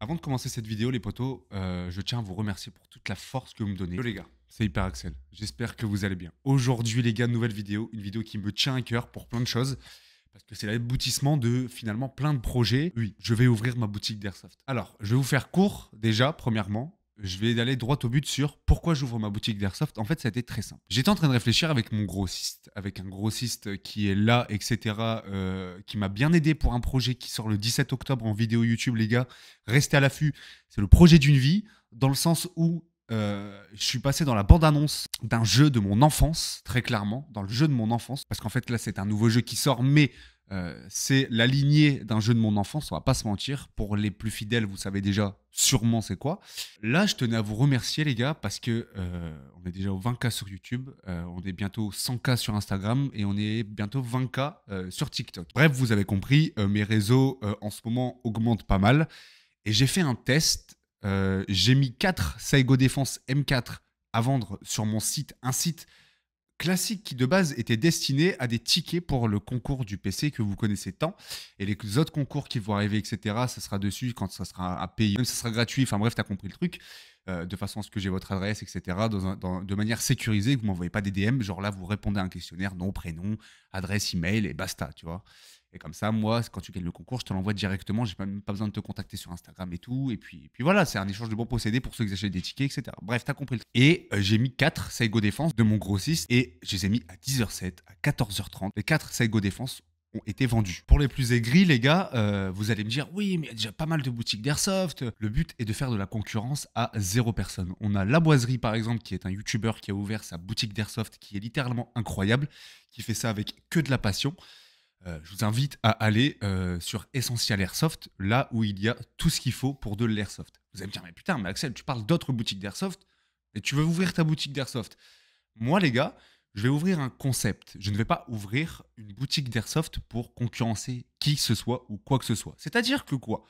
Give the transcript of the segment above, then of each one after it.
Avant de commencer cette vidéo, les potos, euh, je tiens à vous remercier pour toute la force que vous me donnez. Yo les gars, c'est Hyper Axel. J'espère que vous allez bien. Aujourd'hui, les gars, nouvelle vidéo, une vidéo qui me tient à cœur pour plein de choses. Parce que c'est l'aboutissement de finalement plein de projets. Oui, je vais ouvrir ma boutique d'Airsoft. Alors, je vais vous faire court déjà, premièrement je vais aller droit au but sur pourquoi j'ouvre ma boutique d'airsoft. En fait, ça a été très simple. J'étais en train de réfléchir avec mon grossiste, avec un grossiste qui est là, etc., euh, qui m'a bien aidé pour un projet qui sort le 17 octobre en vidéo YouTube, les gars. Restez à l'affût. C'est le projet d'une vie, dans le sens où euh, je suis passé dans la bande-annonce d'un jeu de mon enfance, très clairement, dans le jeu de mon enfance, parce qu'en fait là c'est un nouveau jeu qui sort, mais euh, c'est la lignée d'un jeu de mon enfance, on va pas se mentir. Pour les plus fidèles, vous savez déjà sûrement c'est quoi. Là, je tenais à vous remercier les gars parce que euh, on est déjà au 20K sur YouTube, euh, on est bientôt 100K sur Instagram et on est bientôt 20K sur TikTok. Bref, vous avez compris, mes réseaux en ce moment augmentent pas mal et j'ai fait un test. j'ai mis 4 Saigo Défense M4 à vendre sur mon site, un site classique qui de base était destiné à des tickets pour le concours du PC que vous connaissez tant. Et les autres concours qui vont arriver, etc., ça sera dessus quand ça sera à payer. Même ça sera gratuit, enfin bref, t'as compris le truc. Euh, de façon à ce que j'ai votre adresse, etc., dans de manière sécurisée, que vous m'envoyez pas des DM, genre là, vous répondez à un questionnaire, nom, prénom, adresse, email, et basta, tu vois. Et comme ça, moi, quand tu gagnes le concours, je te l'envoie directement, j'ai même pas besoin de te contacter sur Instagram et tout. Et puis, puis voilà, c'est un échange de bons procédés pour ceux qui achètent des tickets, etc. Bref, tu as compris Et euh, j'ai mis 4 Saigo Défense de mon grossiste, et je les ai mis à 10h07, à 14h30. Les 4 Saigo Défense ont été vendus. Pour les plus aigris, les gars, euh, vous allez me dire oui, mais il y a déjà pas mal de boutiques d'airsoft. Le but est de faire de la concurrence à zéro personne. On a La Boiserie, par exemple, qui est un YouTuber qui a ouvert sa boutique d'airsoft qui est littéralement incroyable, qui fait ça avec que de la passion. Euh, je vous invite à aller euh, sur Essential Airsoft, là où il y a tout ce qu'il faut pour de l'airsoft. Vous allez me dire, mais putain, mais Axel, tu parles d'autres boutiques d'airsoft et tu veux ouvrir ta boutique d'airsoft. Moi, les gars, je vais ouvrir un concept. Je ne vais pas ouvrir une boutique d'airsoft pour concurrencer qui que ce soit ou quoi que ce soit. C'est-à-dire que quoi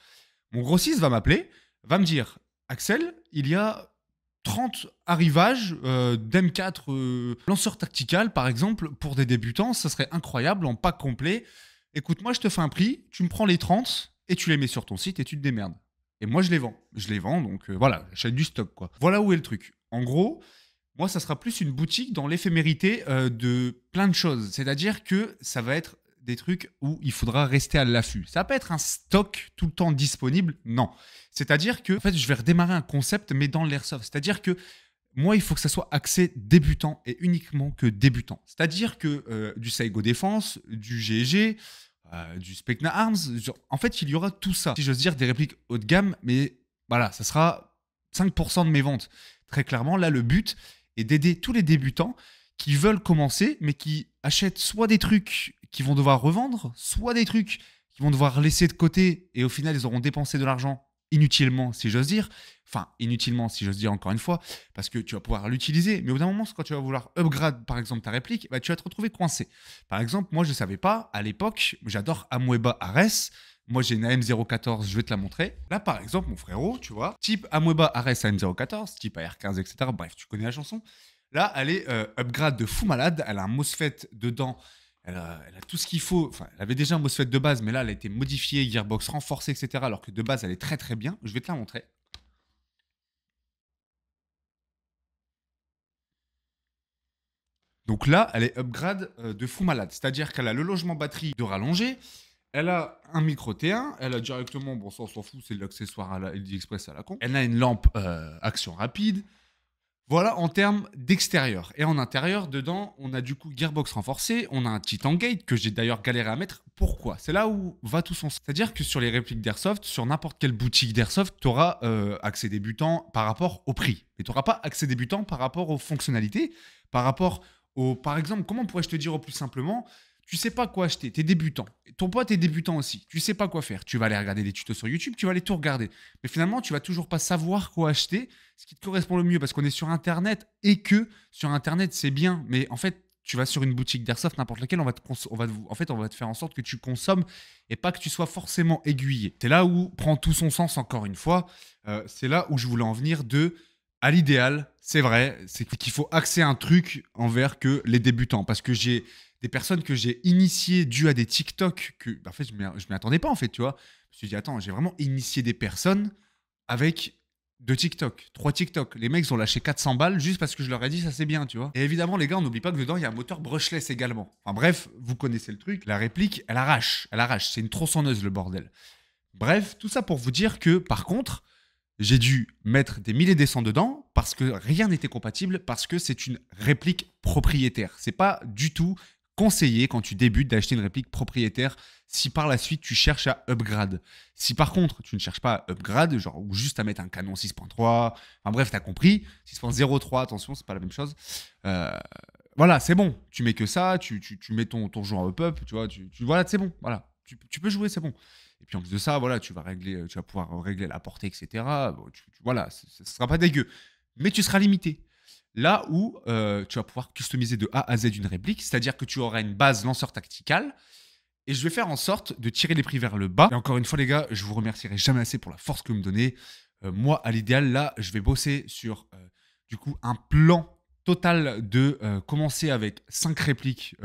Mon grossiste va m'appeler, va me dire Axel, il y a 30 arrivages euh, d'M4 euh, lanceur tactical, par exemple, pour des débutants. Ça serait incroyable en pack complet. Écoute, moi, je te fais un prix, tu me prends les 30 et tu les mets sur ton site et tu te démerdes. Et moi, je les vends. Je les vends, donc euh, voilà, j'achète du stock. quoi. Voilà où est le truc. En gros, moi, ça sera plus une boutique dans l'éphémérité euh, de plein de choses. C'est-à-dire que ça va être des trucs où il faudra rester à l'affût. Ça va pas être un stock tout le temps disponible, non. C'est-à-dire que, en fait, je vais redémarrer un concept, mais dans l'airsoft. C'est-à-dire que moi, il faut que ça soit axé débutant et uniquement que débutant. C'est-à-dire que euh, du Saigo Défense, du GG, euh, du Specna Arms, en fait, il y aura tout ça. Si j'ose dire, des répliques haut de gamme, mais voilà, ça sera 5% de mes ventes. Très clairement, là, le but, et d'aider tous les débutants qui veulent commencer, mais qui achètent soit des trucs qu'ils vont devoir revendre, soit des trucs qu'ils vont devoir laisser de côté, et au final, ils auront dépensé de l'argent inutilement, si j'ose dire. Enfin, inutilement, si j'ose dire encore une fois, parce que tu vas pouvoir l'utiliser. Mais au bout d'un moment, quand tu vas vouloir upgrade, par exemple, ta réplique, bah, tu vas te retrouver coincé. Par exemple, moi, je ne savais pas, à l'époque, j'adore Amoeba Ares. Moi, j'ai une AM014, je vais te la montrer. Là, par exemple, mon frérot, tu vois, type Amoeba RS AM014, type AR15, etc. Bref, tu connais la chanson. Là, elle est euh, upgrade de fou malade. Elle a un MOSFET dedans. Elle a, tout ce qu'il faut. Enfin, elle avait déjà un MOSFET de base, mais là, elle a été modifiée, gearbox renforcée, etc. Alors que de base, elle est très très bien. Je vais te la montrer. Donc là, elle est upgrade euh, de fou malade. C'est-à-dire qu'elle a le logement batterie de rallongé. Elle a un micro T1, elle a directement, bon ça on s'en fout, c'est l'accessoire à la Express à la con. Elle a une lampe euh, action rapide. Voilà en termes d'extérieur. Et en intérieur, dedans, on a du coup Gearbox renforcé, on a un Titan Gate que j'ai d'ailleurs galéré à mettre. Pourquoi C'est là où va tout son... sens. C'est-à-dire que sur les répliques d'Airsoft, sur n'importe quelle boutique d'Airsoft, tu auras euh, accès débutant par rapport au prix. Mais tu n'auras pas accès débutant par rapport aux fonctionnalités, par rapport au... Par exemple, comment pourrais-je te dire au plus simplement tu sais pas quoi acheter, tu es débutant. Ton pote est débutant aussi, tu sais pas quoi faire. Tu vas aller regarder des tutos sur YouTube, tu vas aller tout regarder. Mais finalement, tu vas toujours pas savoir quoi acheter, ce qui te correspond le mieux parce qu'on est sur Internet et que sur Internet, c'est bien. Mais en fait, tu vas sur une boutique d'airsoft, n'importe laquelle, on va, te on va en fait, on va te faire en sorte que tu consommes et pas que tu sois forcément aiguillé. C'est là où prend tout son sens, encore une fois. Euh, c'est là où je voulais en venir de à l'idéal, c'est vrai, c'est qu'il faut axer un truc envers que les débutants. Parce que j'ai des personnes que j'ai initiées dues à des TikTok que, bah, en fait, je ne m'y attendais pas, en fait, tu vois. Je me suis dit, attends, j'ai vraiment initié des personnes avec deux TikTok, trois TikTok. Les mecs ont lâché 400 balles juste parce que je leur ai dit ça c'est bien, tu vois. Et évidemment, les gars, on n'oublie pas que dedans, il y a un moteur brushless également. Enfin bref, vous connaissez le truc. La réplique, elle arrache, elle arrache. C'est une tronçonneuse, le bordel. Bref, tout ça pour vous dire que, par contre, j'ai dû mettre des milliers et des cents dedans parce que rien n'était compatible, parce que c'est une réplique propriétaire. C'est pas du tout conseiller, quand tu débutes d'acheter une réplique propriétaire si par la suite tu cherches à upgrade. Si par contre tu ne cherches pas à upgrade, genre ou juste à mettre un canon 6.3, enfin bref, t'as compris, 6.03, attention, c'est pas la même chose. Euh, voilà, c'est bon, tu mets que ça, tu, mets ton, ton en up-up, tu vois, tu, voilà, c'est bon, voilà, tu, peux jouer, c'est bon. Et puis en plus de ça, voilà, tu vas régler, tu vas pouvoir régler la portée, etc. voilà, ce ne sera pas dégueu, mais tu seras limité. Là où euh, tu vas pouvoir customiser de A à Z une réplique, c'est-à-dire que tu auras une base lanceur tactical. Et je vais faire en sorte de tirer les prix vers le bas. Et encore une fois, les gars, je vous remercierai jamais assez pour la force que vous me donnez. Euh, moi, à l'idéal, là, je vais bosser sur euh, du coup un plan total de commencer avec 5 répliques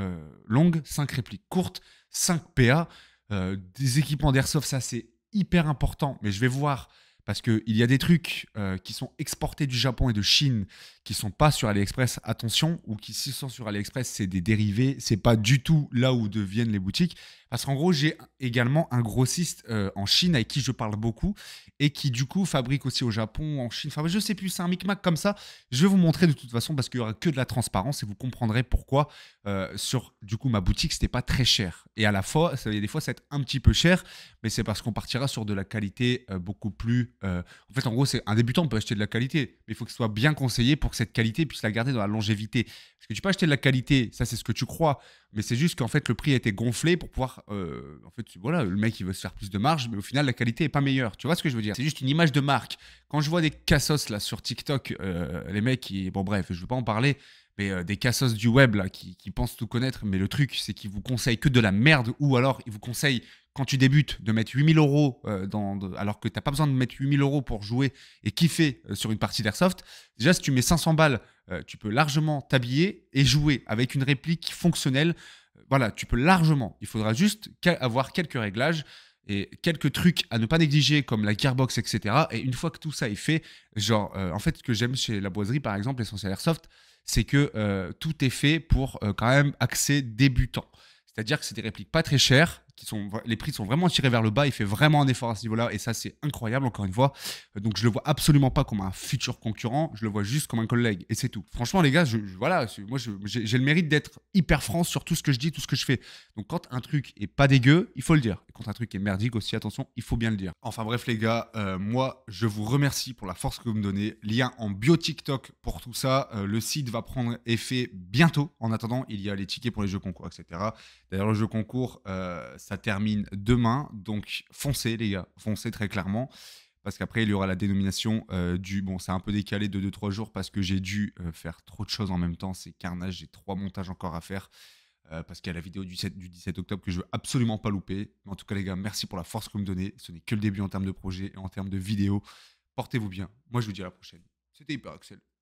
longues, 5 répliques courtes, 5 PA, des équipements d'airsoft, ça c'est hyper important, mais je vais voir parce qu'il y a des trucs qui sont exportés du Japon et de Chine qui sont pas sur AliExpress, attention, ou qui s'y sont sur AliExpress, c'est des dérivés, c'est pas du tout là où deviennent les boutiques. Parce qu'en gros, j'ai également un grossiste euh, en Chine avec qui je parle beaucoup et qui du coup fabrique aussi au Japon, en Chine. Enfin, je sais plus, c'est un micmac comme ça. Je vais vous montrer de toute façon parce qu'il y aura que de la transparence et vous comprendrez pourquoi euh, sur du coup ma boutique c'était pas très cher. Et à la fois, ça, y des fois ça va être un petit peu cher, mais c'est parce qu'on partira sur de la qualité euh, beaucoup plus. en fait, en gros, c'est un débutant peut acheter de la qualité, mais il faut que ce soit bien conseillé pour cette qualité puisse la garder dans la longévité. Parce que tu peux acheter de la qualité, ça c'est ce que tu crois, mais c'est juste qu'en fait le prix a été gonflé pour pouvoir, euh, en fait, voilà, le mec il veut se faire plus de marge, mais au final la qualité est pas meilleure. Tu vois ce que je veux dire C'est juste une image de marque. Quand je vois des cassos là sur TikTok, euh, les mecs qui, bon bref, je veux pas en parler, mais, euh, des cassos du web là, qui, pensent tout connaître, mais le truc, c'est qu'ils vous conseillent que de la merde, ou alors ils vous conseillent, quand tu débutes, de mettre 8000 euros, euh, dans, alors que tu n'as pas besoin de mettre 8000 euros pour jouer et kiffer euh, sur une partie d'airsoft. Déjà, si tu mets 500 balles, tu peux largement t'habiller et jouer avec une réplique fonctionnelle. Voilà, tu peux largement. Il faudra juste avoir quelques réglages et quelques trucs à ne pas négliger comme la gearbox, etc. Et une fois que tout ça est fait, genre, en fait, ce que j'aime chez la boiserie, par exemple, l'essentiel Airsoft, c'est que euh, tout est fait pour euh, quand même accès débutant. C'est-à-dire que c'est des répliques pas très chères, sont, les prix sont vraiment tirés vers le bas. Il fait vraiment un effort à ce niveau-là et ça, c'est incroyable, encore une fois. Donc, je le vois absolument pas comme un futur concurrent, je le vois juste comme un collègue et c'est tout. Franchement, les gars, je, voilà, moi, j'ai le mérite d'être hyper franc sur tout ce que je dis, tout ce que je fais. Donc, quand un truc est pas dégueu, il faut le dire. Et quand un truc est merdique aussi, attention, il faut bien le dire. Enfin, bref, les gars, euh, moi, je vous remercie pour la force que vous me donnez. Lien en bio TikTok pour tout ça. Euh, le site va prendre effet bientôt. En attendant, il y a les tickets pour les jeux concours, etc. D'ailleurs, le jeu concours, euh, ça termine demain, donc foncez les gars, foncez très clairement parce qu'après, il y aura la dénomination euh, du. Bon, c'est un peu décalé de 2-3 jours parce que j'ai dû euh, faire trop de choses en même temps. C'est carnage, j'ai trois montages encore à faire. Euh, parce qu'il y a la vidéo du, du 17 octobre que je veux absolument pas louper. Mais en tout cas, les gars, merci pour la force que vous me donnez. Ce n'est que le début en termes de projet et en termes de vidéo. Portez-vous bien. Moi, je vous dis à la prochaine. C'était Hyper Axel.